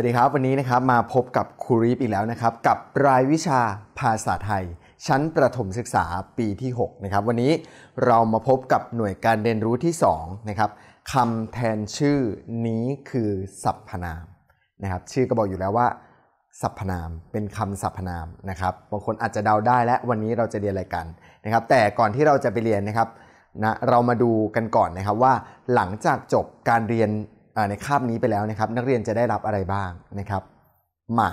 วัสดีครับวันนี้นะครับมาพบกับครูรีปอีกแล้วนะครับกับรายวิชาภาษาไทย ชั้นประถมศึกษาปีที่6นะครับวันนี้เรามาพบกับหน่วยการเรียนรู้ที่2นะครับคำแทนชื่อนี้คือสรรพนามนะครับชื่อก็บอกอยู่แล้วว่า สรรพนามเป็นคำสรรพนามนะครับบางคนอาจจะเดาได้และวันนี้เราจะเรียนอะไรกันนะครับ แต่ก่อนที่เราจะไปเรียนนะครับนะเรามาดูกันก่อนนะครับว่าหลังจากจบการเรียนในคาบนี้ไปแล้วนะครับ นักเรียนจะได้รับอะไรบ้างนะครับ มา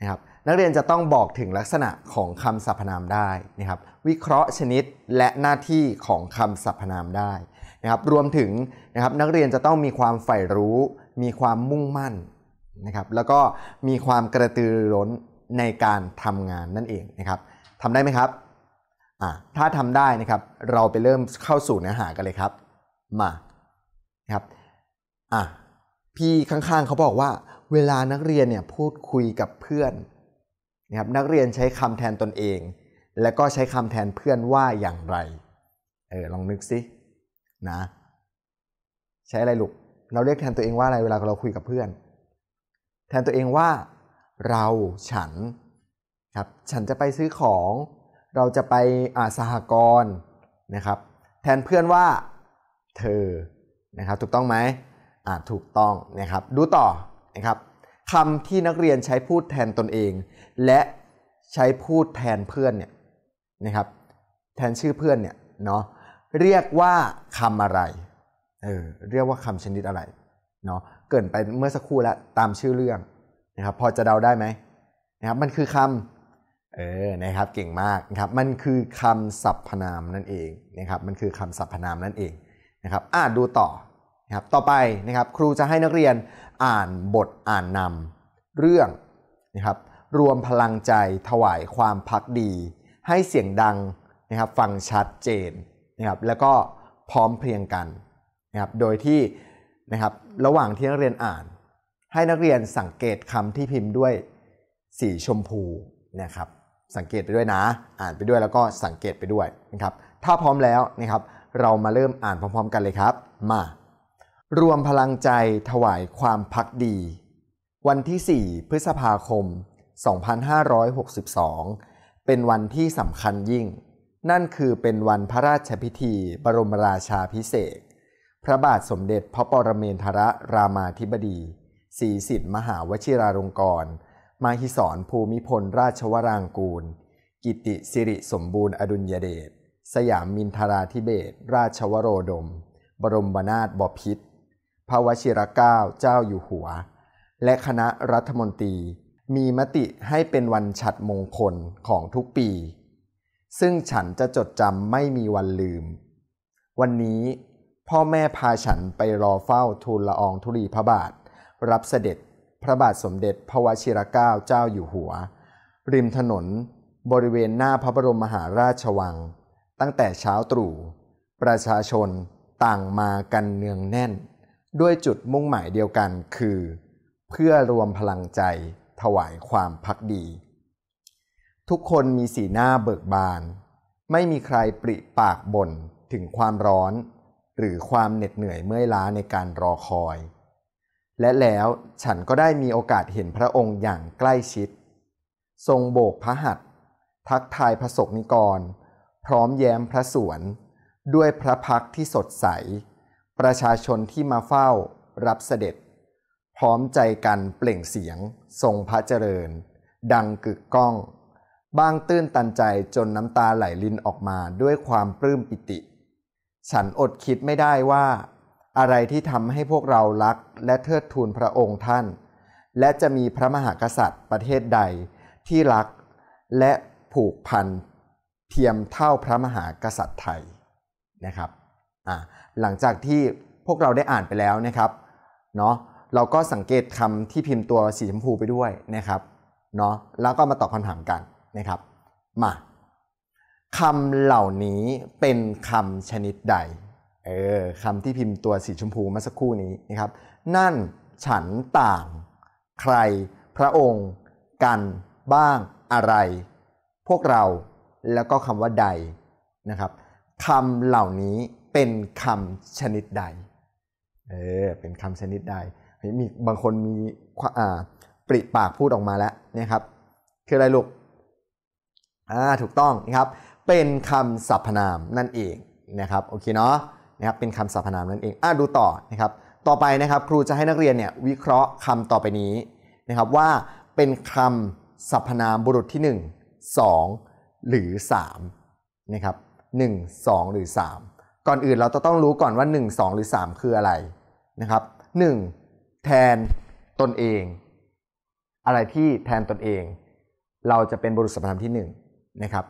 นะครับ นักเรียนจะต้องบอกถึงลักษณะของคำสรรพนามได้นะครับ วิเคราะห์ชนิดและหน้าที่ของคำสรรพนามได้นะครับ รวมถึงนะครับนักเรียนจะต้องมีความใฝ่รู้ มีความมุ่งมั่นนะครับ แล้วก็มีความกระตือร้นในการทำงานนั่นเองนะครับทำได้ไหมครับอ่าถ้าทำได้นะครับ เราไปเริ่มเข้าสู่เนื้อหากันเลยครับ มา นะครับอ่ะพี่ข้างๆเขาบอกว่า เวลานักเรียนเนี่ยพูดคุยกับเพื่อนนะครับนักเรียนใช้คำแทนตนเอง และก็ใช้คำแทนเพื่อนว่าอย่างไร เออลองนึกสินะใช้อะไรลูกเราเรียกแทนตัวเองว่าอะไรเวลาเราคุยกับเพื่อน แทนตัวเองว่าเราฉันครับฉันจะไปซื้อของ เราจะไปอาสหกรณ์นะครับ แทนเพื่อนว่าเธอนะครับถูกต้องไหม่าถูกต้องนะครับดูต่อนะครับคำที่นักเรียนใช้พูดแทนตนเอง และใช้พูดแทนเพื่อนเนี่ยนะครับ แทนชื่อเพื่อนเนี่ยเนาะเรียกว่าคำอะไรเออเรียกว่าคำชนิดอะไรเนาะเกินไปเมื่อสักครู่แล้วตามชื่อเรื่องนะครับพอจะเดาได้ไหมนะครับมันคือคำเออนะครับเก่งมากนะครับ มันคือคำสรรพนามนั่นเองนะครับมันคือคำสรรพนามนั่นเองนะครับอ่าดูต่อครับต่อไปนะครับครูจะให้นักเรียนอ่านบทอ่านนำเรื่องนะครับรวมพลังใจถวายความพักดี ให้เสียงดังนะครับฟังชัดเจนนะครับแล้วก็พร้อมเพรียงกันนะครับโดยที่นะครับระหว่างที่นักเรียนอ่าน ให้นักเรียนสังเกตคำที่พิมพ์ด้วยสีชมพูนะครับ สังเกตไปด้วยนะอ่านไปด้วยแล้วก็สังเกตไปด้วยนะครับ ถ้าพร้อมแล้วนะครับ เรามาเริ่มอ่านพร้อมๆ กันเลยครับมารวมพลังใจถวายความพักดี วันที่ 4 พฤษภาคม 2562 เป็นวันที่สำคัญยิ่ง นั่นคือเป็นวันพระราชพิธี บรมราชาพิเศษ พระบาทสมเด็จพระปรเมนทรรามาธิบดีศรีสิทธิ์มหาวชิราลงกรณมาหิสรภูมิพลราชวรางกูล กิติสิริสมบูรณ์อดุลยเดชสยามมินทราธิเบศราชวโรดม บรมบนาถบพิตรพระวชิรเกล้าเจ้าอยู่หัว และคณะรัฐมนตรีมีมติให้เป็นวันฉัดมงคลของทุกปี ซึ่งฉันจะจดจำไม่มีวันลืม วันนี้พ่อแม่พาฉันไปรอเฝ้าทูลละอองธุลีพระบาทรับเสด็จพระบาทสมเด็จพระวชิรเกล้าเจ้าอยู่หัว ริมถนนบริเวณหน้าพระบรมมหาราชวัง ตั้งแต่เช้าตรู่ ประชาชนต่างมากันเนืองแน่นด้วยจุดมุ่งหมายเดียวกันคือ เพื่อรวมพลังใจถวายความพักดี ทุกคนมีสีหน้าเบิกบาน ไม่มีใครปริปากบ่นถึงความร้อน หรือความเหน็ดเหนื่อยเมื่อยล้าในการรอคอย และแล้วฉันก็ได้มีโอกาสเห็นพระองค์อย่างใกล้ชิด ทรงโบกพระหัตถ์ทักทายพระสกนิกร พร้อมแย้มพระสวน ด้วยพระพักที่สดใสประชาชนที่มาเฝ้ารับเสด็จ พร้อมใจกันเปล่งเสียงทรงพระเจริญ ดังกึกก้อง บ้างตื้นตันใจจนน้ำตาไหลลินออกมาด้วยความปลื้มปิติ ฉันอดคิดไม่ได้ว่าอะไรที่ทำให้พวกเรารักและเทิดทูนพระองค์ท่าน และจะมีพระมหากษัตริย์ประเทศใดที่รักและผูกพันเทียมเท่าพระมหากษัตริย์ไทยนะครับ่หลังจากที่พวกเราได้อ่านไปแล้วนะครับ เนาะเราก็สังเกตคำที่พิมพ์ตัวสีชมพูไปด้วยนะครับ เนาะแล้วก็มาตอบคำถามกันนะครับ มาคำเหล่านี้เป็นคำชนิดใด เออคำที่พิมพ์ตัวสีชมพูมาสักครู่นี้นะครับ นั่น ฉัน ต่าง ใคร พระองค์ กัน บ้าง อะไร พวกเรา แล้วก็คำว่าใดนะครับคำเหล่านี้เป็นคำชนิดใด เออ เป็นคำชนิดใดมีบางคนมีอ่าปริปากพูดออกมาแล้วนะครับ คืออะไรลูก อ่า ถูกต้องนะครับ เป็นคำสรรพนามนั่นเองนะครับ โอเคเนาะ นะครับ เป็นคำสรรพนามนั่นเอง อ่าดูต่อนะครับ ต่อไปนะครับ ครูจะให้นักเรียนเนี่ยวิเคราะห์คำต่อไปนี้นะครับว่าเป็นคำสรรพนามบุรุษที่ 1 2 หรือ3นะครับ1 2 หรือ 3ก่อนอื่นเราจะต้องรู้ก่อนว่า1 2หรือ3คืออะไรนะครับ 1. แทนตนเอง อะไรที่แทนตนเอง เราจะเป็นบุรุษสัมพันธ์ที่1นะครับ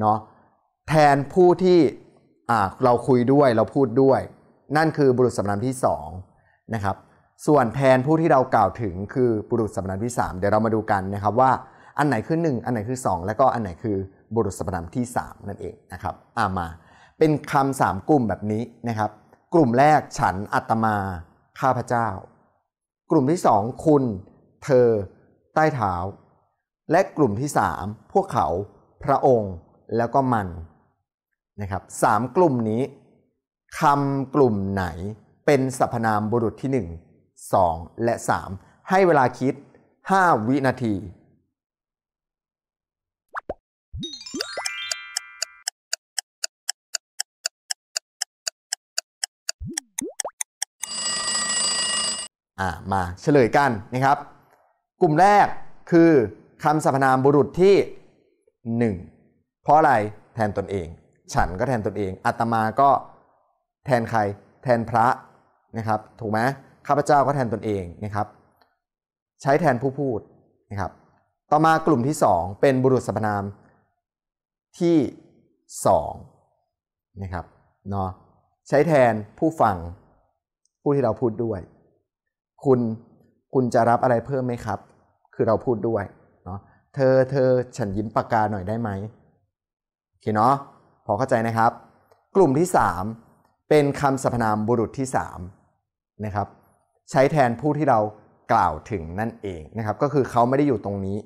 เนาะแทนผู้ที่เราคุยด้วยเราพูดด้วยนั่นคือบุรุษสัมพันธ์ที่2นะครับ ส่วนแทนผู้ที่เรากล่าวถึงคือบุรุษสัมพันธ์ที่3เดี๋ยวเรามาดูกันนะครับว่าอันไหนคือ 1 อันไหนคือ 2 แล้วก็อันไหนคือ บุรุษสัมพันธ์ที่3นั่นเองนะครับอามาเป็นคำสามกลุ่มแบบนี้นะครับ กลุ่มแรกฉันอัตมา ข้าพเจ้า กลุ่มที่สองคุณ เธอ ใต้เท้าและกลุ่มที่สามพวกเขา พระองค์แล้วก็มันนะครับสามกลุ่มนี้คำกลุ่มไหน เป็นสรรพนามบุรุษที่หนึ่งสองและสามให้เวลาคิดห้าวินาที่ามาเฉลยกันนะครับ กลุ่มแรกคือคำสรรพนามบุรุษที่ 1 เพราะอะไรแทนตนเอง ฉันก็แทนตนเองอาตมาก็แทนใครแทนพระนะครับ ถูกไหมข้าพเจ้าก็แทนตนเองนะครับ ใช้แทนผู้พูดนะครับ ต่อมากลุ่มที่ 2 เป็นบุรุษสรรพนามที่2นะครับเนาะใช้แทนผู้ฟังผู้ที่เราพูดด้วยคุณคุณจะรับอะไรเพิ่มไหมครับ คือเราพูดด้วยเนาะเธอเธอฉันยิ้มปากกาหน่อยได้ไหมโอเคเนาะพอเข้าใจนะครับ กลุ่มที่3เป็นคำสรรพนามบุรุษที่3นะครับ ใช้แทนผู้ที่เรากล่าวถึงนั่นเองนะครับ ก็คือเขาไม่ได้อยู่ตรงนี้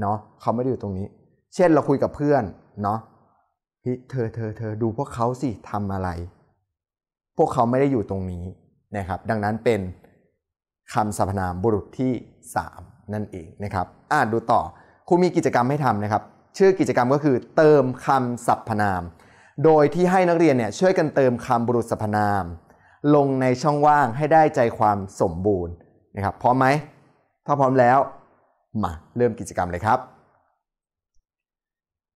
เนาะเขาไม่ได้อยู่ตรงนี้ เช่นเราคุยกับเพื่อนเนาะพี่เธอเธอเธอดูพวกเขาสิทำอะไร พวกเขาไม่ได้อยู่ตรงนี้นะครับ ดังนั้นเป็นคำสรรพนามบุรุษที่ 3 นั่นเองนะครับอ่าดูต่อคุณมีกิจกรรมให้ทำนะครับชื่อกิจกรรมก็คือเติมคำสรรพนาม โดยที่ให้นักเรียนเนี่ยช่วยกันเติมคำบุรุษสรรพนาม ลงในช่องว่างให้ได้ใจความสมบูรณ์นะครับพร้อมไหมถ้าพร้อมแล้วมาเริ่มกิจกรรมเลยครับ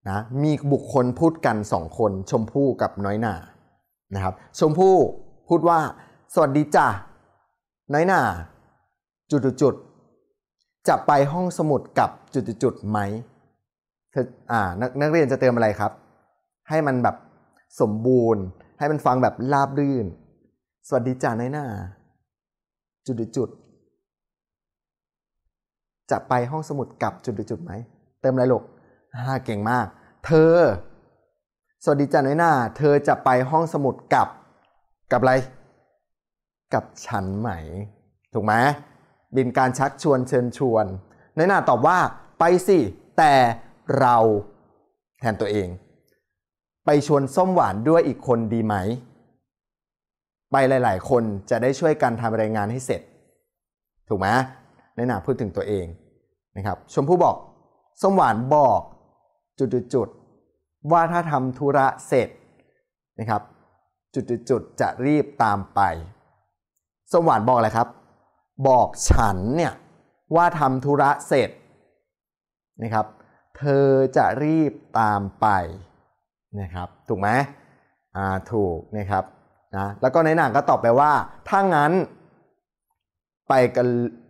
นะ มีบุคคลพูดกันสองคนชมพู่กับน้อยหนานะครับ ชมพู่พูดว่าสวัสดีจ้ะน้อยหนาจุดๆจะไปห้องสมุดกับจุดๆไหมเธออ่านกนักเรียนจะเติมอะไรครับ ให้มันแบบสมบูรณ์ ให้มันฟังแบบราบรื่น สวัสดีจ่าในหน้า จุดจุดจะไปห้องสมุดกับจุดจุดไหม เติมอะไรลูกฮ่าเก่งมาก เธอ สวัสดีจ่าในหน้า เธอจะไปห้องสมุดกับ กับอะไร กับฉันไหม ถูกไหมบินการชักชวนเชิญชวนนายนาตอบว่าไปสิแต่เราแทนตัวเอง ไปชวนส้มหวานด้วยอีกคนดีไหมไปหลายๆ คนจะได้ช่วยกันทำรายงานให้เสร็จ ถูกไหมนายนาพูดถึงตัวเองนะครับชมพู่บอก ส้มหวานบอก จุดๆว่าถ้าทำธุระเสร็จนะครับ จุดๆจะรีบตามไป ส้มหวานบอกอะไรครับบอกฉันเนี่ยว่าทำธุระเสร็จนะครับ เธอจะรีบตามไปนะครับ ถูกไหมอ่าถูกนะครับนะแล้วก็ในหนังก็ตอบไปว่า ถ้างั้นไปกัน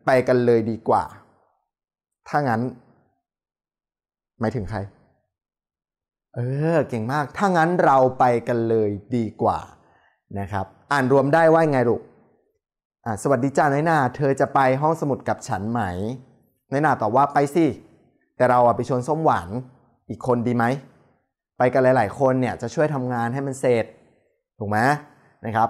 ไปกันเลยดีกว่า ถ้างั้น หมายถึงใคร เออเก่งมาก ถ้างั้นเราไปกันเลยดีกว่านะครับ อ่านรวมได้ว่าไงลูกสวัสดีจ้าน้อยนาเธอจะไปห้องสมุดกับฉันไหมน้อยนาตอบว่าไปสิแต่เราไปชวนส้มหวานอีกคนดีไหมไปกันหลาย ๆคนเนี่ยจะช่วยทำงานให้มันเสร็จถูกไหมนะครับ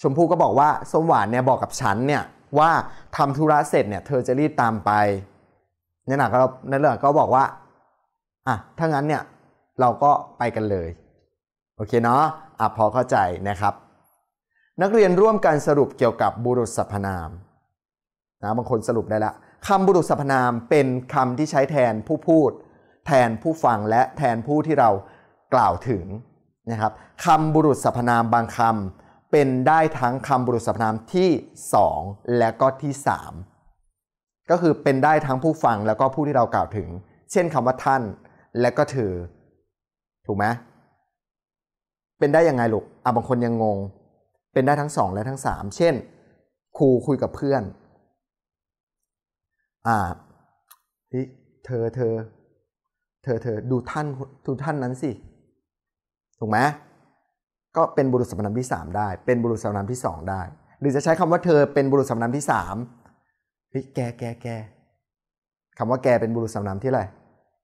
ชมพู่ก็บอกว่าส้มหวานเนี่ยบอกกับฉันเนี่ยว่าทำธุระเสร็จเนี่ย เธอจะรีบตามไปนอยนแลก็นั่นแหลก็บอกว่าอ่ะถ้างั้นเนี่ยเราก็ไปกันเลยโอเคเนาะอ่ะพอเข้าใจนะครับนักเรียนร่วมกันสรุปเกี่ยวกับบุรุษสรรพนามนะบางคนสรุปได้ละคำบุรุษสรรพนามเป็นคำที่ใช้แทนผู้พูด แทนผู้ฟังและแทนผู้ที่เรากล่าวถึงนะครับคำบุรุษสรรพนามบางคำเป็นได้ทั้งคำบุรุษสรรพนามที่2และก็ที่3ก็คือเป็นได้ทั้งผู้ฟังแล้วก็ผู้ที่เรากล่าวถึง เช่นคำว่าท่านและก็เธอถูกไหมเป็นได้ยังไงลูกอ่ะบางคนยังงงเป็นได้ทั้งสองและทั้งสามเช่นครูคุยกับเพื่อน อ่าเธอ เธอ เธอ เธอ ดูท่าน ดูท่านนั้นสิ ถูกไหมก็เป็นบุรุษสำนักที่สามได้ เป็นบุรุษสำนักที่สองได้ หรือจะใช้คำว่าเธอ เป็นบุรุษสำนักที่สามเฮ้ย แก แก แกคำว่าแกเป็นบุรุษสำนักที่อะไร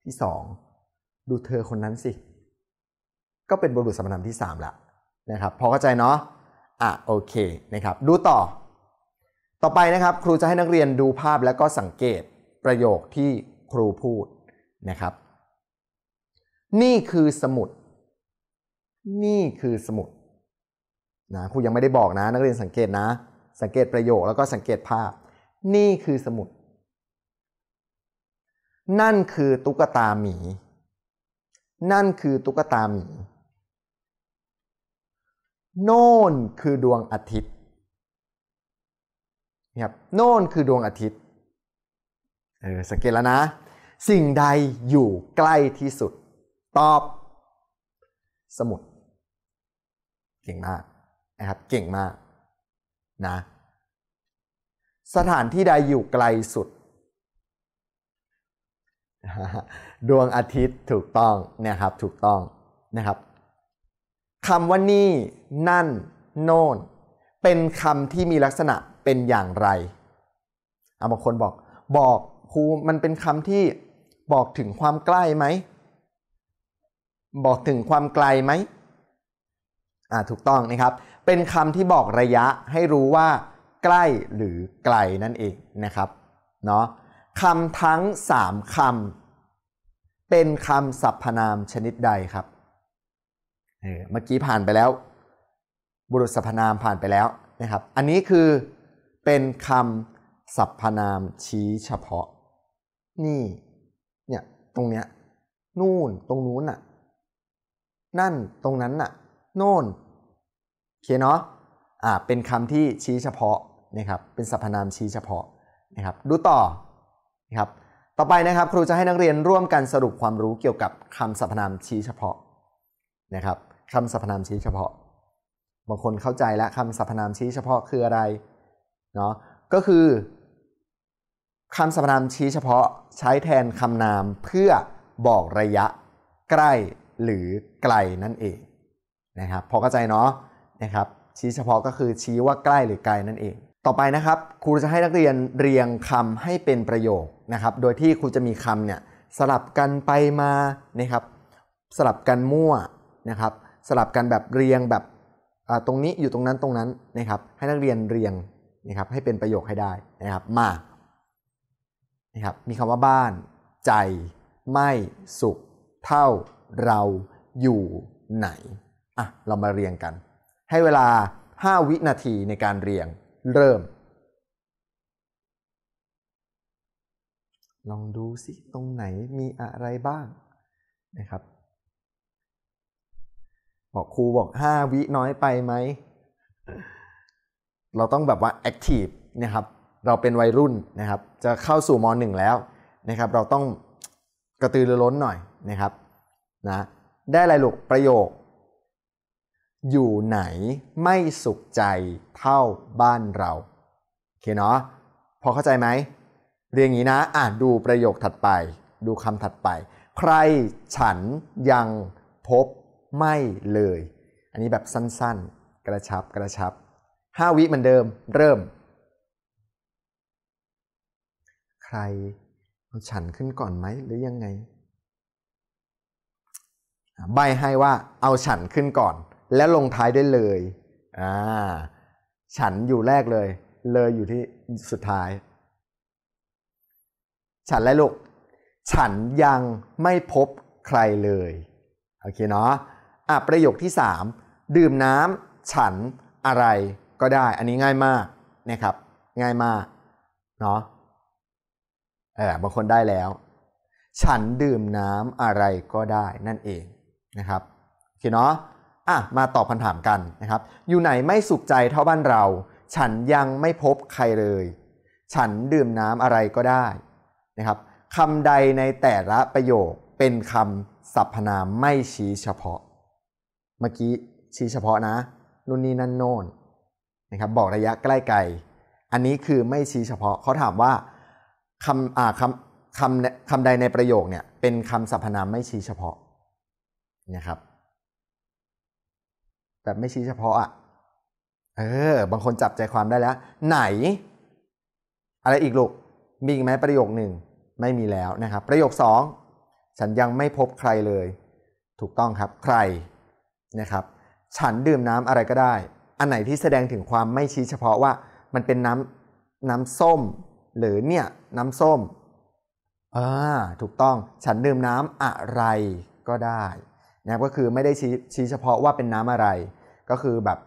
ที่สอง ดูเธอคนนั้นสิ ก็เป็นบุรุษสำนักที่สามละ นะครับ พอเข้าใจเนาะอ่ะโอเคนะครับดูต่อ ต่อไปนะครับ ครูจะให้นักเรียนดูภาพแล้วก็สังเกตประโยคที่ครูพูดนะครับ นี่คือสมุด นี่คือสมุดนะครูยังไม่ได้บอกนะ นักเรียนสังเกตนะ สังเกตประโยคแล้วก็สังเกตภาพ นี่คือสมุด นั่นคือตุ๊กตาหมี นั่นคือตุ๊กตาหมีโน่นคือดวงอาทิตย์นะครับโน่นคือดวงอาทิตย์เออสังเกตแล้วนะ สิ่งใดอยู่ใกล้ที่สุด ตอบ สมุด เก่งมากนะครับ เก่งมากนะ สถานที่ใดอยู่ไกลสุด ดวงอาทิตย์ถูกต้องนะครับ ถูกต้องนะครับคำว่านี่ นั่น โน่น เป็นคำที่มีลักษณะเป็นอย่างไรอาบางคนบอกบอกครูมันเป็นคำที่บอกถึงความใกล้ไหมบอกถึงความไกลไหมอ่าถูกต้องนะครับ เป็นคำที่บอกระยะให้รู้ว่า ใกล้หรือไกลนั่นเองนะครับเนาะคำทั้ง 3คำ เป็นคำสรรพนามชนิดใดครับเมื่อกี้ผ่านไปแล้ว บุรุษสรรพนามผ่านไปแล้วนะครับ อันนี้คือเป็นคำสรรพนามชี้เฉพาะ นี่เนี่ยตรงเนี้ยนู่น ตรงนู้นน่ะนั่นตรงนั้นน่ะโน่นโอเคเนาะอ่าเป็นคำที่ชี้เฉพาะนะครับ เป็นสรรพนามชี้เฉพาะนะครับ ดูต่อนะครับ ต่อไปนะครับครูจะให้นักเรียนร่วมกันสรุปความรู้เกี่ยวกับคำสรรพนามชี้เฉพาะนะครับคำสรรพนามชี้เฉพาะ บางคนเข้าใจแล้วคำสรรพนามชี้เฉพาะคืออะไรเนาะ ก็คือคำสรรพนามชี้เฉพาะ ใช้แทนคำนามเพื่อบอกระยะ ใกล้หรือไกลนั่นเอง นะครับพอเข้าใจเนาะนะครับ ชี้เฉพาะก็คือชี้ว่าใกล้หรือไกลนั่นเอง ต่อไปนะครับครูจะให้นักเรียนเรียงคำให้เป็นประโยคนะครับ โดยที่ครูจะมีคำเนี่ยสลับกันไปมานะครับสลับกันมั่วนะครับสลับกันแบบเรียงแบบตรงนี้อยู่ตรงนั้นตรงนั้นนะครับ ให้นักเรียนเรียงนะครับ ให้เป็นประโยคให้ได้นะครับมานะครับมีคำว่าบ้านใจไม่สุข เท่าเราอยู่ไหนอ่ะเรามาเรียงกัน ให้เวลา 5 วินาทีในการเรียงเริ่ม ลองดูสิตรงไหนมีอะไรบ้างนะครับอกครูบอกห้าวิน้อยไปไหม เราต้องแบบว่าแอคทีฟนะครับ เราเป็นวัยรุ่นนะครับ จะเข้าสู่มหนึ่งแล้วนะครับ เราต้องกระตือรือร้นหน่อยนะครับนะ ได้อะไรลูกประโยค อยู่ไหนไม่สุขใจเท่าบ้านเรา โอเคเนาะพอเข้าใจไหมเรียงอย่างนี้นะอ่ะดูประโยคถัดไป ดูคำถัดไป ใครฉันยังพบไม่เลย อันนี้แบบสั้นๆกระชับกระชับ5วิเหมือนเดิม เริ่ม ใครเราฉันขึ้นก่อนไหมหรือยังไง ใบให้ว่าเอาฉันขึ้นก่อนแล้วลงท้ายได้เลยอ่าฉันอยู่แรกเลย เลยอยู่ที่สุดท้าย ฉันแล้วลูกฉันยังไม่พบใครเลย โอเคเนาะอ่ะประโยคที่ 3 ดื่มน้ำฉันอะไรก็ได้ อันนี้ง่ายมากนะครับ ง่ายมากเนาะเออบางคนได้แล้ว ฉันดื่มน้ำอะไรก็ได้นั่นเองนะครับโอเคเนาะอ่ะมาตอบคำถามกันนะครับ อยู่ไหนไม่สุขใจเท่าบ้านเรา ฉันยังไม่พบใครเลย ฉันดื่มน้ำอะไรก็ได้นะครับคำใดในแต่ละประโยคเป็นคำสรรพนามไม่ชี้เฉพาะเมื่อกี้ชี้เฉพาะนะนู่นนี่นั่นโน่นนะครับ บอกระยะใกล้ไกลอันนี้คือไม่ชี้เฉพาะเขาถามว่าคำอ่าคำคำคำใดในประโยคเนี่ย เป็นคำสรรพนามไม่ชี้เฉพาะนะครับแบบไม่ชี้เฉพาะอ่ะเออ บางคนจับใจความได้แล้ว ไหน อะไรอีกลูกมีอีกไหมประโยคหนึ่งไม่มีแล้วนะครับ ประโยคสองฉันยังไม่พบใครเลย ถูกต้องครับ ใครนะครับฉันดื่มน้ำอะไรก็ได้ อันไหนที่แสดงถึงความไม่ชี้เฉพาะว่ามันเป็นน้ำน้ำส้ม หรือเนี่ยน้ำส้มอ่าถูกต้องฉันดื่มน้ำอะไรก็ได้นะก็คือไม่ได้ชี้ชี้เฉพาะว่าเป็นน้ำอะไร ก็คือแบบ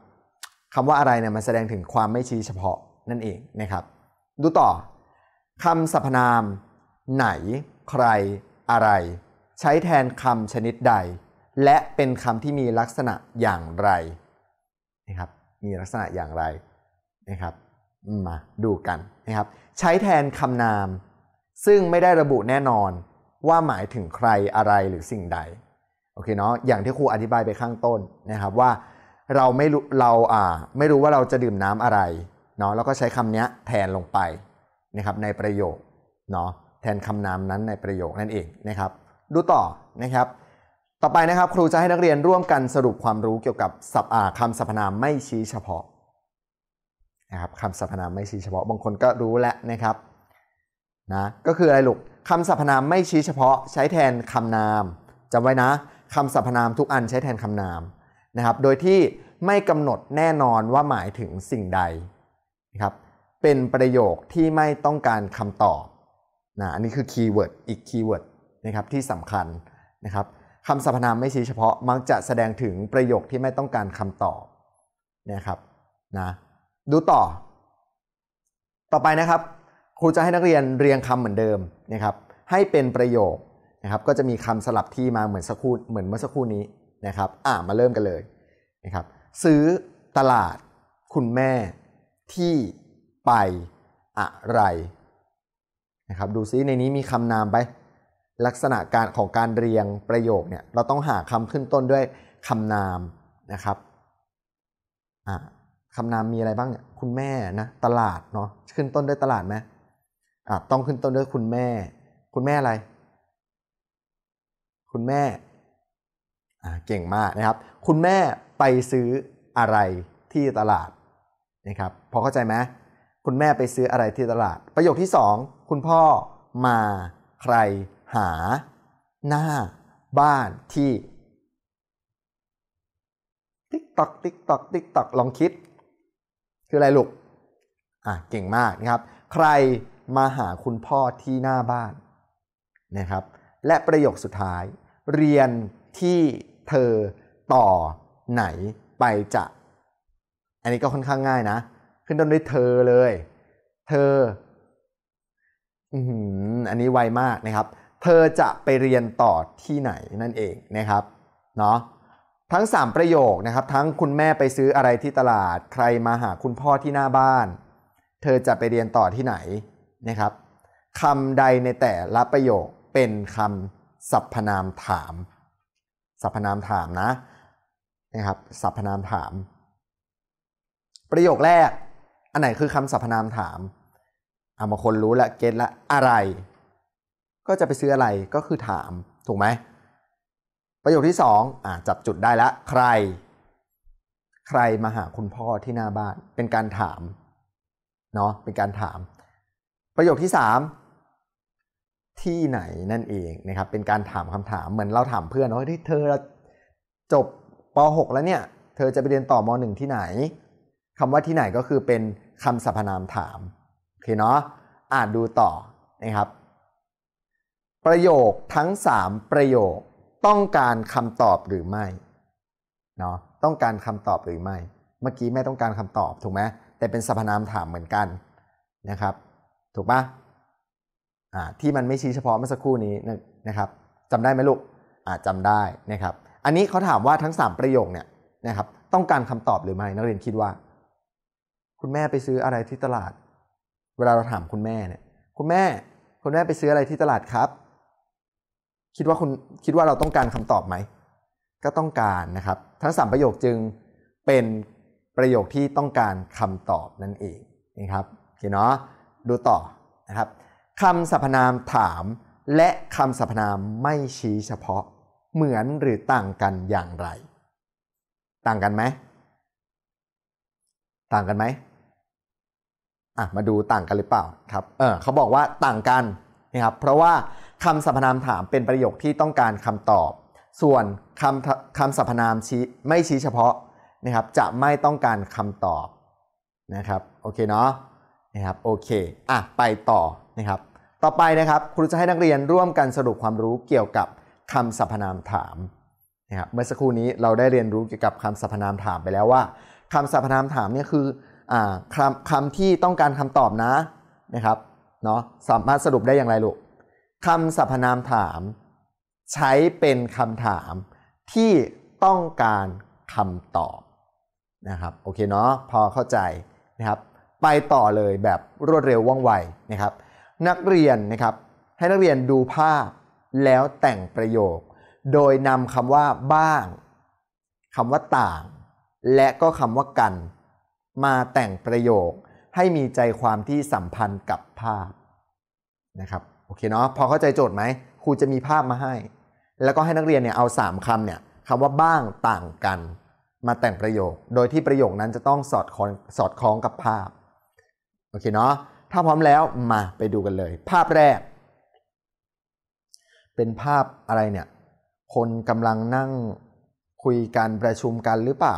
คำว่าอะไรเนี่ยมันแสดงถึงความไม่ชี้เฉพาะนั่นเองนะครับ ดูต่อ คำสรรพนาม ไหนใครอะไร ใช้แทนคำชนิดใดและเป็นคำที่มีลักษณะอย่างไรนะครับ มีลักษณะอย่างไรนะครับ มาดูกันนะครับ ใช้แทนคำนาม ซึ่งไม่ได้ระบุแน่นอนว่าหมายถึงใครอะไรหรือสิ่งใดโอเค เนาะ อย่างที่ครูอธิบายไปข้างต้นนะครับ ว่าเราไม่รู้เราอ่า ไม่รู้ว่าเราจะดื่มน้ำอะไรเนาะแล้วก็ใช้คำนี้แทนลงไปนะครับ ในประโยคเนาะแทนคำนามนั้นในประโยคนั่นเองนะครับ ดูต่อนะครับต่อไปนะครับครูจะให้นักเรียนร่วมกันสรุปความรู้เกี่ยวกับสับอาคำสรรพนามไม่ชี้เฉพาะ นะครับคำสรรพนามไม่ชี้เฉพาะบางคนก็รู้แล้วนะครับนะก็คืออะไรลูกคำสรรพนามไม่ชี้เฉพาะ ใช้แทนคำนามจำไว้นะคำสรรพนามทุกอันใช้แทนคำนามนะครับ โดยที่ไม่กำหนดแน่นอนว่าหมายถึงสิ่งใดนะครับ เป็นประโยคที่ไม่ต้องการคำตอบนะอันนี้คือคีย์เวิร์ดอีกคีย์เวิร์ดนะครับที่สำคัญนะครับคำสรรพนามไม่ชี้เฉพาะ มักจะแสดงถึงประโยคที่ไม่ต้องการคำตอบนะครับนะดูต่อ ต่อไปนะครับครูจะให้นักเรียนเรียงคำเหมือนเดิมนะครับ ให้เป็นประโยคนะครับก็จะมีคำสลับที่มาเหมือนสักครู่เหมือนเมื่อสักครู่นี้นะครับอ่ามาเริ่มกันเลยนะครับซื้อตลาดคุณแม่ที่ไปอะไรนะครับดูซิในนี้มีคำนามไปลักษณะการของการเรียงประโยคเนี่ย เราต้องหาคำขึ้นต้นด้วยคำนามนะครับคำนามมีอะไรบ้างเนี่ยคุณแม่นะตลาดเนาะขึ้นต้นด้วยตลาดไหมต้องขึ้นต้นด้วยคุณแม่ คุณแม่อะไร คุณแม่เก่งมากนะครับ คุณแม่ไปซื้ออะไรที่ตลาด นะครับ พอเข้าใจไหมคุณแม่ไปซื้ออะไรที่ตลาด ประโยคที่2คุณพ่อมาใครหาหน้าบ้านที่ ติ๊กตอก ติ๊กตอกติ๊กตอกลองคิด คืออะไรลูกอ่ะเก่งมากนะครับ ใครมาหาคุณพ่อที่หน้าบ้าน นะครับ และประโยคสุดท้าย เรียนที่เธอต่อไหนไปจะ อันนี้ก็ค่อนข้างง่ายนะ ขึ้นต้นด้วยเธอเลย เธอ อันนี้ไวมากนะครับเธอจะไปเรียนต่อที่ไหนนั่นเองนะครับเนาะทั้ง 3 ประโยคนะครับ ทั้งคุณแม่ไปซื้ออะไรที่ตลาด ใครมาหาคุณพ่อที่หน้าบ้าน เธอจะไปเรียนต่อที่ไหนนะครับคำใดในแต่ละประโยคเป็นคำสรรพนามถามสรรพนามถามนะนะครับสรรพนามถาม ประโยคแรก อันไหนคือคำสรรพนามถามเอามาคนรู้ละเก็ตละอะไรก็จะไปซื้ออะไรก็คือถามถูกไหม ประโยคที่สองอ่าจับจุดได้ละ ใคร ใครมาหาคุณพ่อที่หน้าบ้านเป็นการถามเนาะเป็นการถาม ประโยคที่สามที่ไหนนั่นเองนะครับ เป็นการถามคำถามเหมือนเราถามเพื่อนว่าเธอจบป .6 แล้วเนี่ย เธอจะไปเรียนต่อม .1 ที่ไหน คำว่าที่ไหนก็คือเป็นคำสรรพนามถามโอเคเนาะอ่านดูต่อนะครับประโยคทั้ง3ประโยคต้องการคำตอบหรือไม่เนาะต้องการคำตอบหรือไม่ เมื่อกี้ไม่ต้องการคำตอบ ถูกไหมแต่เป็นสรรพนามถามเหมือนกันนะครับ ถูกปะอ่าที่มันไม่ชี้เฉพาะเมื่อสักครู่นี้นะครับจำได้ไหมลูกอ่าจํำได้นะครับ อันนี้เขาถามว่าทั้ง3ประโยคเนี่ยนะครับ ต้องการคำตอบหรือไม่นักเรียนคิดว่า คุณแม่ไปซื้ออะไรที่ตลาด เวลาเราถามคุณแม่เนี่ย คุณแม่คุณแม่ไปซื้ออะไรที่ตลาดครับคิดว่าคุณคิดว่าเราต้องการคำตอบไหม ก็ต้องการนะครับทั้งมประโยคจึงเป็นประโยคที่ต้องการคำตอบนั่นเองนะครับโอเคเนาะดูต่อนะครับคำสรรพนามถามและคำสรรพนามไม่ชี้เฉพาะเหมือนหรือต่างกันอย่างไร ต่างกันไหม ต่างกันไหมอ่ะ มาดูต่างกันหรือเปล่าครับเออเขาบอกว่าต่างกันนะครับ เพราะว่าคำสรรพนามถามเป็นประโยคที่ต้องการคำตอบ ส่วนคำคำสรรพนามชี้ไม่ชี้เฉพาะนะครับจะไม่ต้องการคำตอบนะครับโอเคเนาะนะครับโอเคอ่ะไปต่อนะครับต่อไปนะครับครูจะให้นักเรียนร่วมกันสรุปความรู้เกี่ยวกับคำสรรพนามถามนะครับเมื่อสักครู่นี้เราได้เรียนรู้เกี่ยวกับคำสรรพนามถามไปแล้วว่าคำสรรพนามถามเนี่ยคืออ่าคำคำที่ต้องการคำตอบนะนะครับเนาะสามารถสรุปได้อย่างไรลูกคำสรรพนามถามใช้เป็นคำถามที่ต้องการคำตอบนะครับโอเคเนาะพอเข้าใจนะครับ ไปต่อเลยแบบรวดเร็วว่องไวนะครับ นักเรียนนะครับให้นักเรียนดูภาพแล้วแต่งประโยค โดยนำคำว่าบ้างคำว่าต่าง และก็คำว่ากัน มาแต่งประโยค ให้มีใจความที่สัมพันธ์กับภาพนะครับโอเคเนาะพอเข้าใจโจทย์ไหมครูจะมีภาพมาให้ แล้วก็ให้นักเรียนเนี่ยเอา 3คำเนี่ยคำว่าบ้างต่างกัน มาแต่งประโยค โดยที่ประโยคนั้นจะต้องสอดคล้องสอดคล้องกับภาพ โอเคเนาะถ้าพร้อมแล้วมาไปดูกันเลย ภาพแรก เป็นภาพอะไรเนี่ยคนกำลังนั่งคุยกันประชุมกันหรือเปล่า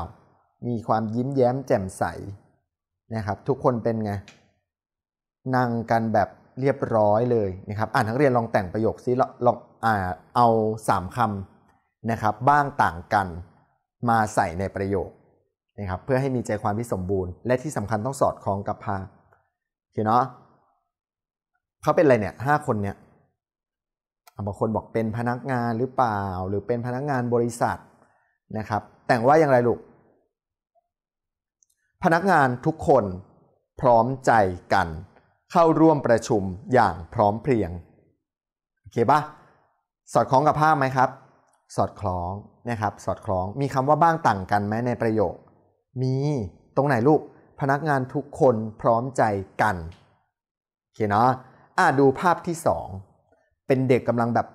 มีความยิ้มแย้มแจ่มใสนะครับ ทุกคนเป็นไงนั่งกันแบบเรียบร้อยเลยนะครับอ่านนักเรียนลองแต่งประโยคซิ ลองอ่าเอา 3คำนะครับ บ้างต่างกัน มาใส่ในประโยคนะครับ เพื่อให้มีใจความที่สมบูรณ์ และที่สำคัญต้องสอดคล้องกับภาพเนาะเขาเป็นอะไรเนี่ยห้าคนเนี่ยบางคนบอกเป็นพนักงานหรือเปล่า หรือเป็นพนักงานบริษัทนะครับ แต่ง ว่าอย่างไร ลูก พนักงานทุกคนพร้อมใจกันเข้าร่วมประชุมอย่างพร้อมเพรียง โอเคปะสอดคล้องกับภาพไหมครับ สอดคล้องนะครับสอดคล้องมีคำว่าบ้างต่างกันไหมในประโยค มีตรงไหนลูกพนักงานทุกคนพร้อมใจกัน โอเคเนาะอ่ะดูภาพที่ 2 เป็นเด็กกำลังแบบ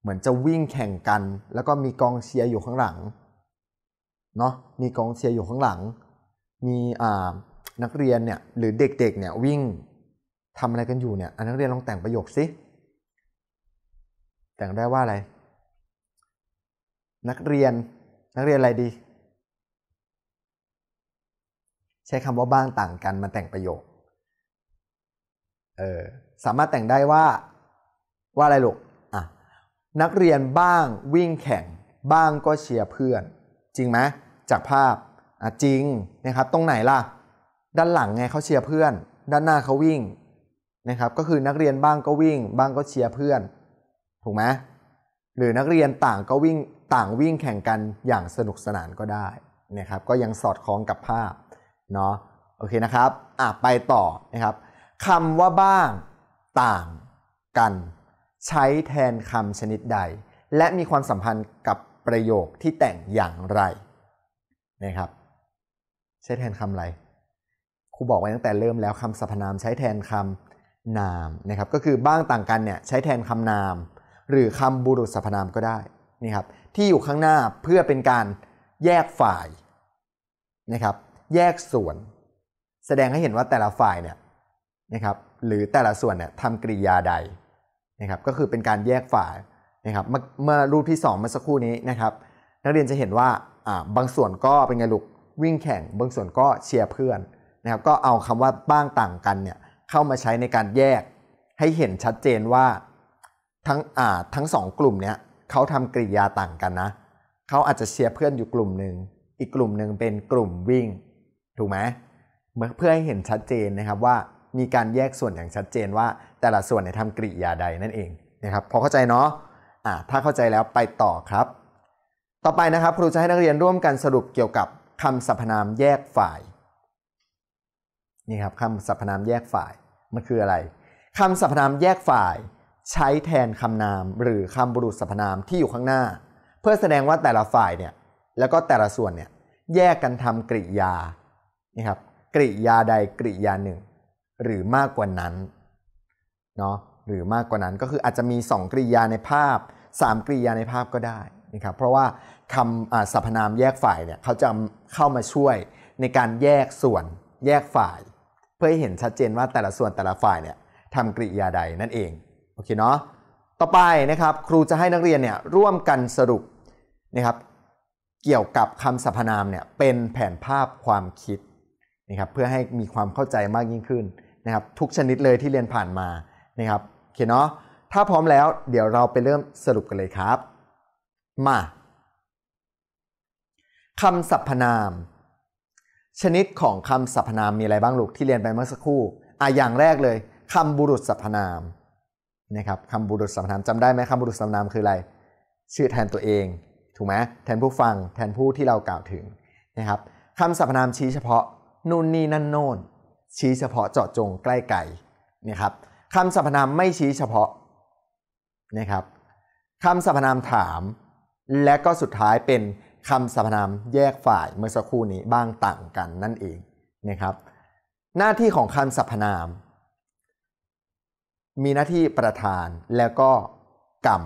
เหมือนจะวิ่งแข่งกัน แล้วก็มีกองเชียร์อยู่ข้างหลังเนาะมีกองเชียร์อยู่ข้างหลัง มีอ่านักเรียนเนี่ยหรือเด็กๆเนี่ยวิ่งทำอะไรกันอยู่เนี่ยอันนักเรียนลองแต่งประโยคสิแต่งได้ว่าอะไร นักเรียน นักเรียนอะไรดี ใช้คำว่าบ้างต่างกันมาแต่งประโยคเออสามารถแต่งได้ว่า ว่าอะไรลูกอ่ะนักเรียนบ้างวิ่งแข่งบ้างก็เชียร์เพื่อน จริงไหมจากภาพอ่ะจริงนะครับตรงไหนล่ะ ด้านหลังไงเขาเชียร์เพื่อน ด้านหน้าเขาวิ่งะครับก็คือนักเรียนบ้างก็วิ่ง บ้างก็เชียร์เพื่อน ถูกไหมหรือนักเรียนต่างก็วิ่งต่างวิ่งแข่งกันอย่างสนุกสนานก็ได้นะครับ ก็ยังสอดคล้องกับภาพเนาะโอเคนะครับอ่ะไปต่อนะครับคำว่าบ้าง ต่างกัน ใช้แทนคำชนิดใด และมีความสัมพันธ์กับประโยคที่แต่งอย่างไรนะครับ ใช้แทนคำอะไรครูบอกไว้ตั้งแต่เริ่มแล้วคำสรรพนามใช้แทนคำนามนะครับก็คือบ้างต่างกันเนี่ยใช้แทนคำนาม หรือคำบุรุษสรรพนามก็ได้นี่ครับ ที่อยู่ข้างหน้าเพื่อเป็นการแยกฝ่ายนะครับ แยกส่วน แสดงให้เห็นว่าแต่ละฝ่ายเนี่ยนะครับ หรือแต่ละส่วนเนี่ยทำกริยาใดนะครับ ก็คือเป็นการแยกฝ่ายนะครับ เมื่อรูปที่2เมื่อสักครู่นี้นะครับ นักเรียนจะเห็นว่าบางส่วนก็เป็นไงลูกวิ่งแข่ง บางส่วนก็เชียร์เพื่อนนะครับ ก็เอาคำว่าบ้างต่างกันเนี่ยเข้ามาใช้ในการแยกให้เห็นชัดเจนว่าทั้งอ่า ทั้งสองกลุ่มเนี้ยเขาทำกริยาต่างกันนะ เขาอาจจะเชียร์เพื่อนอยู่กลุ่มหนึ่งอีกกลุ่มหนึ่งเป็นกลุ่มวิ่ง ถูกไหมเพื่อให้เห็นชัดเจนนะครับว่ามีการแยกส่วนอย่างชัดเจนว่า แต่ละส่วนเนี่ยทำกริยาใดนั่นเองนะครับพอเข้าใจเนาะอ่าถ้าเข้าใจแล้วไปต่อครับ ต่อไปนะครับครูจะให้นักเรียนร่วมกันสรุปเกี่ยวกับคำสรรพนามแยกฝ่ายนี่ครับคำสรรพนามแยกฝ่ายมันคืออะไรคำสรรพนามแยกฝ่ายใช้แทนคำนามหรือคำบุรุษสรรพนามที่อยู่ข้างหน้า เพื่อแสดงว่าแต่ละฝ่ายเนี่ยแล้วก็แต่ละส่วนเนี่ยแยกกันทำกริยานี่ครับกริยาใดกริยาหนึ่ง หรือมากกว่านั้นเนาะหรือมากกว่านั้นก็คืออาจจะมี 2 กริยาในภาพ 3 กริยาในภาพก็ได้นะครับเพราะว่าคำสรรพนามแยกฝ่ายเนี่ยเขาจะเข้ามาช่วยในการแยกส่วนแยกฝ่ายพื่อให้เห็นชัดเจนว่าแต่ละส่วนแต่ละฝ่ายเนี่ยทำกริยาใดนั่นเองโอเคเนาะต่อไปนะครับ ครูจะให้นักเรียนเนี่ยร่วมกันสรุปนะครับ เกี่ยวกับคำสรรพนามเนี่ยเป็นแผนภาพความคิดนะครับเพื่อให้มีความเข้าใจมากยิ่งขึ้นนะครับทุกชนิดเลยที่เรียนผ่านมานะครับโอเคเนาะถ้าพร้อมแล้ว เดี๋ยวเราไปเริ่มสรุปกันเลยครับมาคำสรรพนามชนิดของคำสรรพนามมีอะไรบ้างลูกที่เรียนไปเมื่อสักครู่อ่ะอย่างแรกเลยคำบุรุษสรรพนามนะครับคำบุรุษสรรพนามจำได้ไหมคำบุรุษสรรพนามคืออะไร ชื่อแทนตัวเองถูกไหมแทนผู้ฟังแทนผู้ที่เรากล่าวถึงนะครับคำสรรพนามชี้เฉพาะนู่นนี่นั่นโน่นชี้เฉพาะเจาะจงใกล้ไกลนะครับคำสรรพนามไม่ชี้เฉพาะนะครับคำสรรพนามถาม และก็สุดท้ายเป็นคำสรรพนามแยกฝ่ายเมื่อสักครู่นี้บ้างต่างกันนั่นเองนะครับ หน้าที่ของคำสรรพนาม มีหน้าที่ประธานแล้วก็กรรม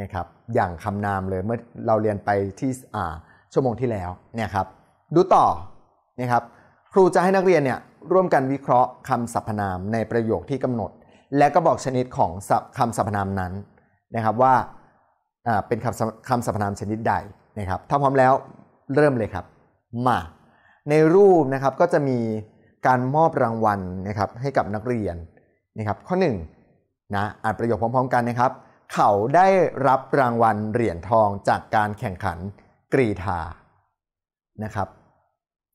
นะครับอย่างคำนามเลยเมื่อเราเรียนไปที่ชั่วโมงที่แล้วเนี่ยครับดูต่อนะครับ ครูจะให้นักเรียนเนี่ยร่วมกันวิเคราะห์คำสรรพนามในประโยคที่กำหนด และก็บอกชนิดของคำสรรพนามนั้นนะครับว่าเป็นคำคำสรรพนามชนิดใดนะครับถ้าพร้อมแล้วเริ่มเลยครับ มา ในรูปนะครับก็จะมีการมอบรางวัลนะครับให้กับนักเรียนนะครับข้อ1นนะอ่านประโยคพร้อม ๆ กันนะครับ เขาได้รับรางวัลเหรียญทองจากการแข่งขันกรีธานะครับ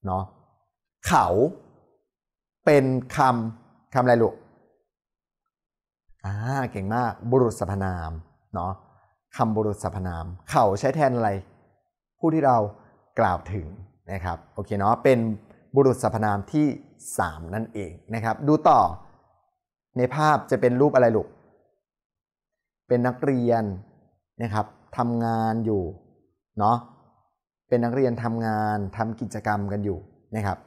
เนาะเขาเป็นคำคำอะไรลูกอ่าเก่งมากบุรุษสรรพนามเนาะคำบุรุษสรรพนาม เขาใช้แทนอะไรผู้ที่เรากล่าวถึงนะครับโอเคเนาะเป็นบุรุษสรรพนามที่ 3 นั่นเองนะครับ ดูต่อ ในภาพจะเป็นรูปอะไรลูกเป็นนักเรียนนะครับทำงานอยู่เนาะเป็นนักเรียนทำงานทำกิจกรรมกันอยู่นะครับ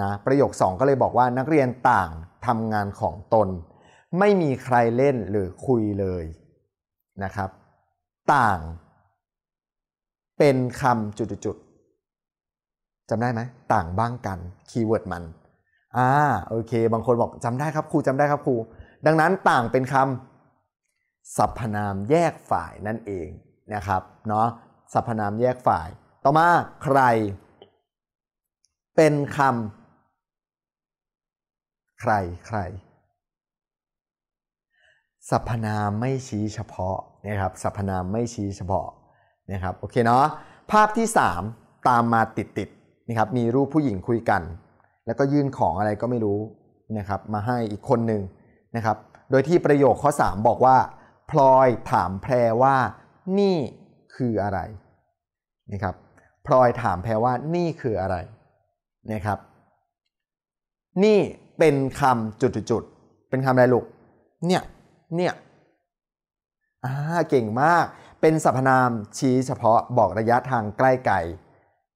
นะประโยค2ก็เลยบอกว่านักเรียนต่างทำงานของตน ไม่มีใครเล่นหรือคุยเลยนะครับ ต่างเป็นคำจุดๆจำได้ไหมต่างบ้างกันคีย์เวิร์ดมันอ่าโอเคบางคนบอกจำได้ครับครูจำได้ครับครูดังนั้นต่างเป็นคำสรรพนามแยกฝ่ายนั่นเองนะครับเนาะสรรพนามแยกฝ่าย ต่อมาใคร เป็นคำใครใคร สรรพนามไม่ชี้เฉพาะนะครับ สรรพนามไม่ชี้เฉพาะนะครับโอเคเนาะภาพที่ 3 ตามมาติดติดนะครับมีรูปผู้หญิงคุยกัน แล้วก็ยื่นของอะไรก็ไม่รู้นะครับมาให้อีกคนหนึ่งนะครับโดยที่ประโยคข้อ 3 บอกว่า พลอยถามแพรว่านี่คืออะไรนะครับพลอยถามแพรว่านี่คืออะไรนะครับ นี่เป็นคำจุดจุดเป็นคำอะไรลูกเนี่ยเนี่ยอ่าเก่งมากเป็นสรรพนามชี้เฉพาะบอกระยะทางใกล้ไกล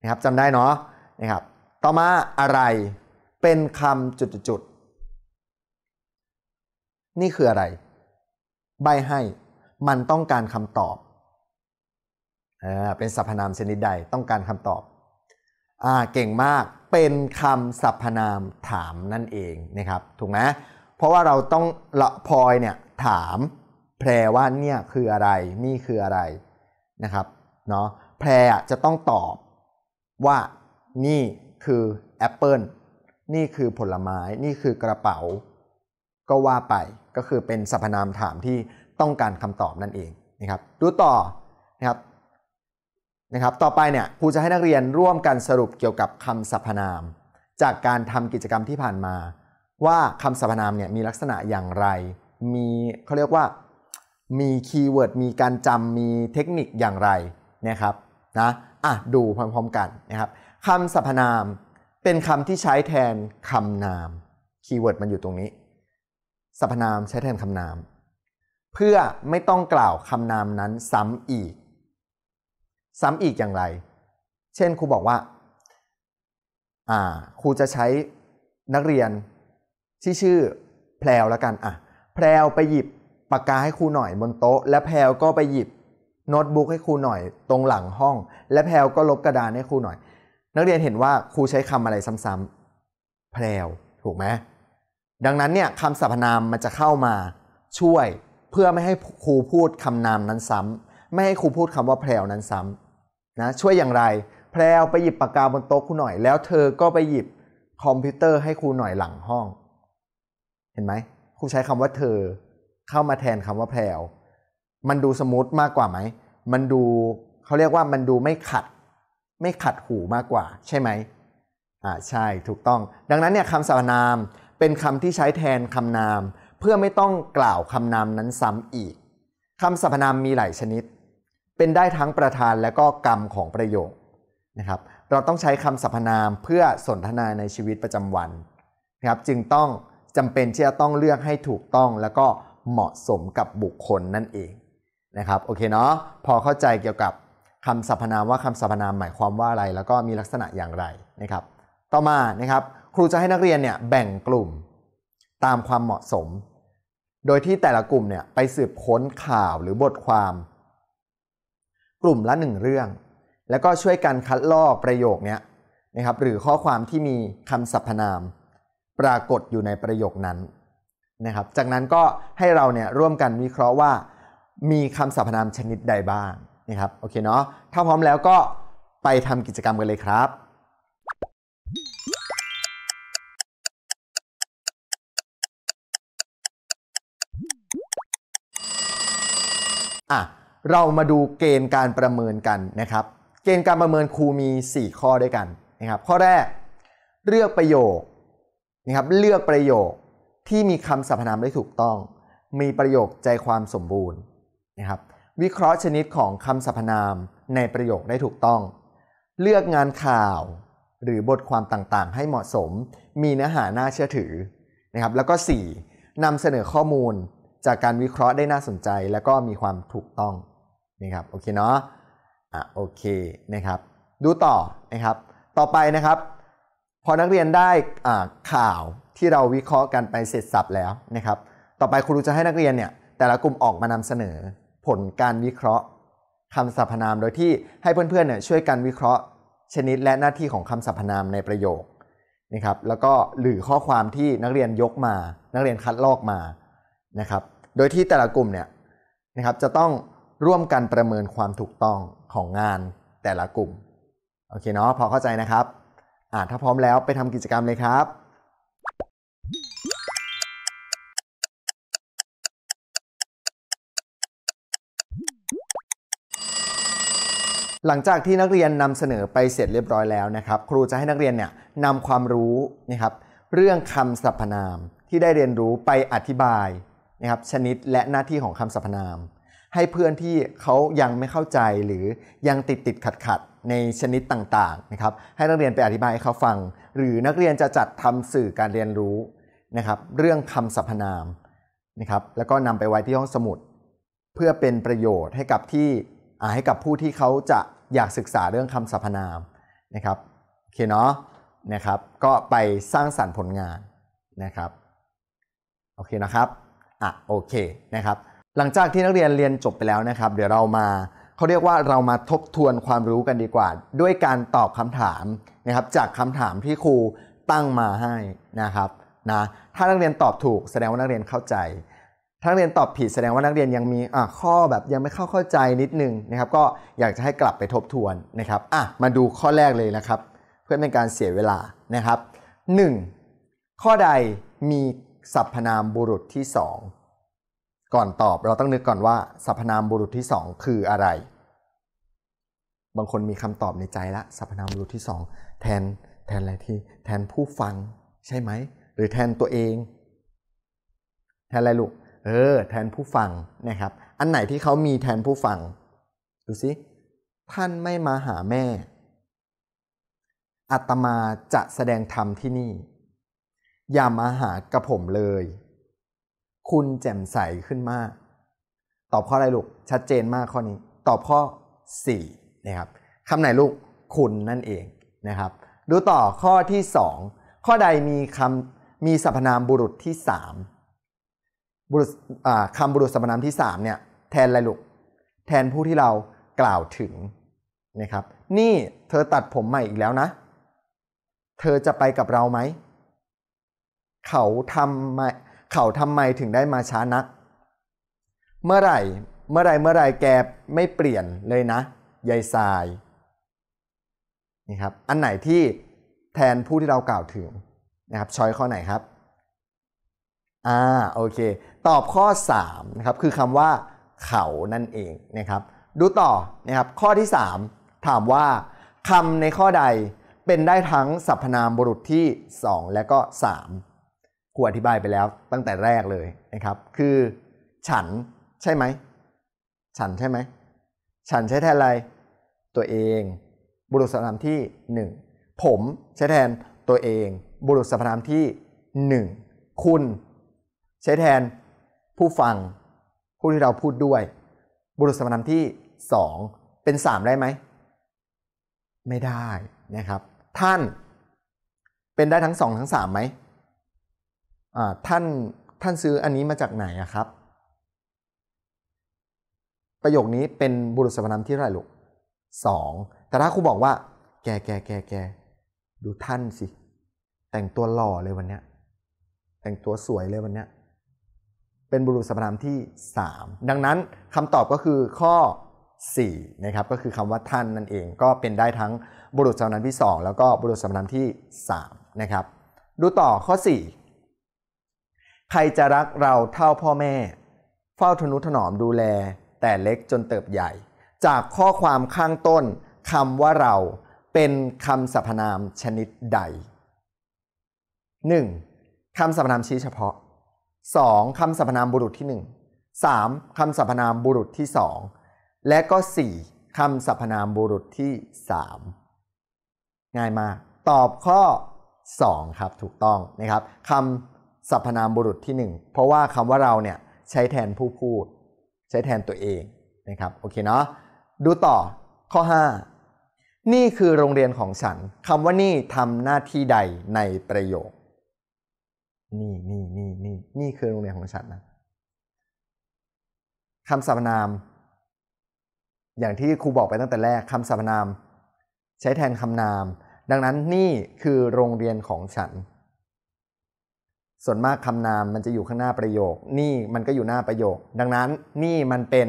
นะครับจำได้เนาะนะครับ ต่อมาอะไรเป็นคำจุดๆนี่คืออะไร ใบให้มันต้องการคำตอบอ่าเป็นสรรพนามชนิดใดต้องการคำตอบอ่าเก่งมากเป็นคำสรรพนามถามนั่นเองนะครับถูกไหมเพราะว่าเราต้องละพลอยเนี่ยถามแพรว่าเนี่ยคืออะไร นี่คืออะไรนะครับเนาะแพรจะต้องตอบว่า นี่คือแอปเปิลนี่คือผลไม้ นี่คือกระเป๋า ก็ว่าไป ก็คือเป็นสรรพนามถามที่ต้องการคำตอบนั่นเองนะครับ ดูต่อนะครับนะครับต่อไปเนี่ยครูจะให้นักเรียนร่วมกันสรุปเกี่ยวกับคำสรรพนาม จากการทำกิจกรรมที่ผ่านมา ว่าคำสรรพนามเนี่ยมีลักษณะอย่างไรมีเขาเรียกว่ามีคีย์เวิร์ดมีการจำมีเทคนิคอย่างไรนะครับนะอ่ะดูพร้อมๆกันนะครับคำสรรพนาม เป็นคำที่ใช้แทนคำนาม คีย์เวิร์ดมันอยู่ตรงนี้สรรพนามใช้แทนคำนาม เพื่อไม่ต้องกล่าวคำนามนั้นซ้ำอีก ซ้ำอีกอย่างไร เช่นครูบอกว่าอ่าครูจะใช้นักเรียนที่ชื่อแพลวแล้วกันอ่ะแพลวไปหยิบปากกาให้ครูหน่อยบนโต๊ะและแพลก็ไปหยิบโน้ตบุ๊กให้ครูหน่อย ตรงหลังห้อง และแพลก็ลบกระดานให้ครูหน่อย นักเรียนเห็นว่าครูใช้คำอะไรซ้ำๆ แพลวถูกไหมดังนั้นเนี่ยคำสรรพนามมันจะเข้ามา ช่วยเพื่อไม่ให้ครูพูดคำนามนั้นซ้ำไม่ให้ครูพูดคำว่าแพลวนั้นซ้ำนะ ช่วยอย่างไร แพลวไปหยิบปากกาบนโต๊ะครูหน่อย แล้วเธอก็ไปหยิบคอมพิวเตอร์ให้ครูหน่อยหลังห้อง เห็นไหมครูใช้คำว่าเธอเข้ามาแทนคำว่าแพลวมันดูสมูทมากกว่าไหม มันดูเขาเรียกว่ามันดูไม่ขัด ไม่ขัดหูมากกว่า ใช่ไหมอ่าใช่ถูกต้อง ดังนั้นเนี่ยคำสรรพนามเป็นคำที่ใช้แทนคำนามเพื่อไม่ต้องกล่าวคำนามนั้นซ้ำอีกคำสรรพนามมีหลายชนิด เป็นได้ทั้งประธานและก็กรรมของประโยคนะครับ เราต้องใช้คำสรรพนามเพื่อสนทนาในชีวิตประจำวันนะครับ จึงต้องจำเป็นที่จะต้องเลือกให้ถูกต้องแล้วก็เหมาะสมกับบุคคลนั่นเองนะครับ โอเคเนาะพอเข้าใจเกี่ยวกับคำสรรพนามว่าคำสรรพนามหมายความว่าอะไร แล้วก็มีลักษณะอย่างไรนะครับ ต่อมานะครับ ครูจะให้นักเรียนเนี่ยแบ่งกลุ่มตามความเหมาะสม โดยที่แต่ละกลุ่มเนี่ยไปสืบค้นข่าวหรือบทความ กลุ่มละหนึ่งเรื่อง แล้วก็ช่วยกันคัดลอกประโยคนี้นะครับ หรือข้อความที่มีคำสรรพนาม ปรากฏอยู่ในประโยคนั้นนะครับ จากนั้นก็ให้เราเนี่ยร่วมกันวิเคราะห์ว่ามีคำสรรพนามชนิดใดบ้างนะครับโอเคเนาะถ้าพร้อมแล้วก็ไปทำกิจกรรมกันเลยครับอ่ะเรามาดูเกณฑ์การประเมินกันนะครับ เกณฑ์การประเมินครูมี 4 ข้อด้วยกันนะครับข้อแรกเลือกประโยคนะครับเลือกประโยคที่มีคำสรรพนามได้ถูกต้อง มีประโยคใจความสมบูรณ์นะครับ วิเคราะห์ชนิดของคำสรรพนามในประโยคได้ถูกต้อง เลือกงานข่าวหรือบทความต่างๆ ให้เหมาะสม มีเนื้อหาน่าเชื่อถือนะครับแล้วก็ 4. นำนำเสนอข้อมูลจากการวิเคราะห์ได้น่าสนใจ แล้วก็มีความถูกต้องนะครับโอเคเนาะอ่ะโอเคนะครับ ดูต่อนะครับ ต่อไปนะครับพอนักเรียนได้ข่าวที่เราวิเคราะห์กันไปเสร็จสับแล้วนะครับ ต่อไปครูจะให้นักเรียนเนี่ย แต่ละกลุ่มออกมานำเสนอ ผลการวิเคราะห์ คำสรรพนาม โดยที่ให้เพื่อนๆเนี่ยช่วยกันวิเคราะห์ชนิดและหน้าที่ของคำสรรพนามในประโยคนะครับ แล้วก็หรือข้อความที่นักเรียนยกมา นักเรียนคัดลอกมานะครับ โดยที่แต่ละกลุ่มเนี่ยนะครับจะต้องร่วมกันประเมินความถูกต้องของงานแต่ละกลุ่มโอเคเนาะพอเข้าใจนะครับ อ่าถ้าพร้อมแล้วไปทำกิจกรรมเลยครับหลังจากที่นักเรียนนำเสนอไปเสร็จเรียบร้อยแล้วนะครับ ครูจะให้นักเรียนเนี่ยนำความรู้นะครับ เรื่องคำสรรพนามที่ได้เรียนรู้ไปอธิบายนะครับชนิดและหน้าที่ของคำสรรพนาม ให้เพื่อนที่เขายังไม่เข้าใจหรือยังติดติดขัดขัดในชนิดต่างๆ นะครับ ให้นักเรียนไปอธิบายให้เขาฟัง หรือนักเรียนจะจัดทำสื่อการเรียนรู้นะครับ เรื่องคำสรรพนามนะครับ แล้วก็นำไปไว้ที่ห้องสมุด เพื่อเป็นประโยชน์ให้กับที่ให้กับผู้ที่เขาจะอยากศึกษาเรื่องคำสรรพนามนะครับโอเค เนาะนะครับ ก็ไปสร้างสรรค์ผลงานนะครับโอเคนะครับอ่ะโอเคนะครับหลังจากที่นักเรียนเรียนจบไปแล้วนะครับ เดี๋ยวเรามาเขาเรียกว่าเรามาทบทวนความรู้กันดีกว่า ด้วยการตอบคำถามนะครับจากคำถามที่ครูตั้งมาให้นะครับนะถ้านักเรียนตอบถูกแสดงว่านักเรียนเข้าใจถ้าเรียนตอบผิดแสดงว่านักเรียนยังมีข้อแบบยังไม่เข้าเข้าใจนิดนึงนะครับ ก็อยากจะให้กลับไปทบทวนนะครับอ่ะมาดูข้อแรกเลยนะครับ เพื่อเป็นการเสียเวลานะครับ 1. ข้อใดมีสรรพนามบุรุษที่ 2 ก่อนตอบ เราต้องนึกก่อนว่าสรรพนามบุรุษที่ 2 คืออะไร บางคนมีคำตอบในใจละสรรพนามบุรุษที่ 2 แทนแทนอะไรที่แทนผู้ฟังใช่ไหมหรือแทนตัวเอง แทนอะไรลูกเออแทนผู้ฟังนะครับ อันไหนที่เขามีแทนผู้ฟัง ดูสิท่านไม่มาหาแม่ อัตมาจะแสดงธรรมที่นี่ อย่ามาหากระผมเลย คุณแจ่มใสขึ้นมาก ตอบข้ออะไรลูก ชัดเจนมากข้อนี้ ตอบข้อ 4 นะครับคำไหนลูก คุณนั่นเองนะครับดูต่อข้อที่ 2 ข้อใดมีคำมีสรรพนามบุรุษที่ 3บุรุษคำบุรุษสรรพนามที่ 3 เนี่ยแทนอะไรลูกแทนผู้ที่เรากล่าวถึงนะครับ นี่เธอตัดผมใหม่อีกแล้วนะ เธอจะไปกับเราไหม เขาทำมมเขาทำไมถึงได้มาช้านักเมื่อไหร่เมื่อไรเมื่อไรแกไม่เปลี่ยนเลยนะยายทรายนี่ครับอันไหนที่แทนผู้ที่เรากล่าวถึงนะครับช้อยข้อไหนครับอ่าโอเค ตอบข้อ3นะครับคือคำว่าเขานั่นเองนะครับดูต่อนะครับ ข้อที่ 3 ถามว่าคำในข้อใดเป็นได้ทั้งสรรพนามบุรุษที่ 2 และก็3ครูอธิบายไปแล้วตั้งแต่แรกเลยนะครับ คือ ฉันใช่ไหมฉันใช่ไหมฉันใช้แทนอะไร ตัวเอง บุรุษสรรพนามที่ 1 ผมใช้แทนตัวเอง บุรุษสรรพนามที่ 1 คุณใช้แทนผู้ฟังผู้ที่เราพูดด้วย บุรุษสมนานที่2เป็น3ได้ไหม ไม่ได้นะครับ ท่าน เป็นได้ทั้ง 2 ทั้ง3ไหมท่านท่านซื้ออันนี้มาจากไหนครับ ประโยคนี้เป็นบุรุษสรรพนามที่ไรลูกสองแต่ถ้าครูบอกว่า แกแก แกแก ดูท่านสิ แต่งตัวหล่อเลยวันเนี้ยแต่งตัวสวยเลยวันเนี้ยเป็นบุรุษสรรพนามที่ 3 ดังนั้นคำตอบก็คือข้อ4นะครับ ก็คือคำว่าท่านนั่นเอง ก็เป็นได้ทั้งบุรุษสรรพนามที่ 2 แล้วก็บุรุษสรรพนามที่3นะครับ ดูต่อข้อ 4 ใครจะรักเราเท่าพ่อแม่ เฝ้าทนุถนอมดูแลแต่เล็กจนเติบใหญ่ จากข้อความข้างต้นคำว่าเราเป็นคำสรรพนามชนิดใด 1. คำสรรพนามชี้เฉพาะ 2. คำสรรพนามบุรุษที่ 1 3. คำสรรพนามบุรุษที่ 2 และก็ 4คำสรรพนามบุรุษที่ 3 ง่ายมากตอบข้อ2ครับถูกต้องนะครับคำสรรพนามบุรุษที่ 1 เพราะว่าคำว่าเราเนี่ยใช้แทนผู้พูด ใช้แทนตัวเองนะครับโอเคเนาะดูต่อข้อ 5 นี่คือโรงเรียนของฉันคำว่านี่ทำหน้าที่ใดในประโยคนี่นี่นี่นี่นี่คือโรงเรียนของฉันนะคำสรรพนาม อย่างที่ครูบอกไปตั้งแต่แรกคำสรรพนาม ใช้แทนคำนาม ดังนั้นนี่คือโรงเรียนของฉัน ส่วนมากคำนามมันจะอยู่ข้างหน้าประโยค นี่มันก็อยู่หน้าประโยค ดังนั้นนี่มันเป็น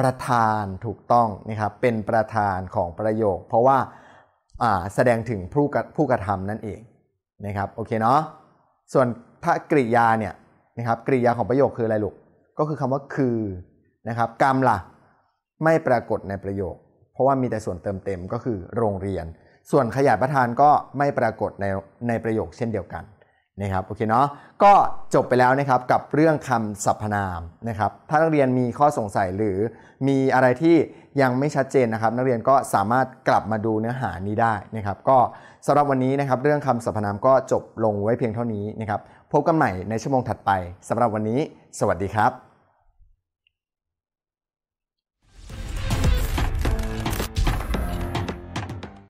ประธานถูกต้องนะครับ เป็นประธานของประโยค เพราะว่าแสดงถึงผู้กระผู้กระทำนั่นเองนะครับ โอเคเนาะส่วนพระกริยาเนี่ยนะครับกริยาของประโยคคืออะไรลูกก็คือคำว่าคือนะครับกรรมละ่ะไม่ปรากฏในประโยค เพราะว่ามีแต่ส่วนเติมเต็มก็คือโรงเรียน ส่วนขยายประธานก็ไม่ปรากฏในในประโยคเช่นเดียวกันนะครับโอเคเนาะก็จบไปแล้วนะครับกับเรื่องคำสรรพนามนะครับถ้านักเรียนมีข้อสงสัยหรือมีอะไรที่ยังไม่ชัดเจนนะครับ นักเรียนก็สามารถกลับมาดูเนื้อหานี้ได้นะครับ ก็สำหรับวันนี้นะครับ เรื่องคำสรรพนามก็จบลงไว้เพียงเท่านี้นะครับพบกันใหม่ในชั่วโมงถัดไปสำหรับวันนี้สวัสดีครับ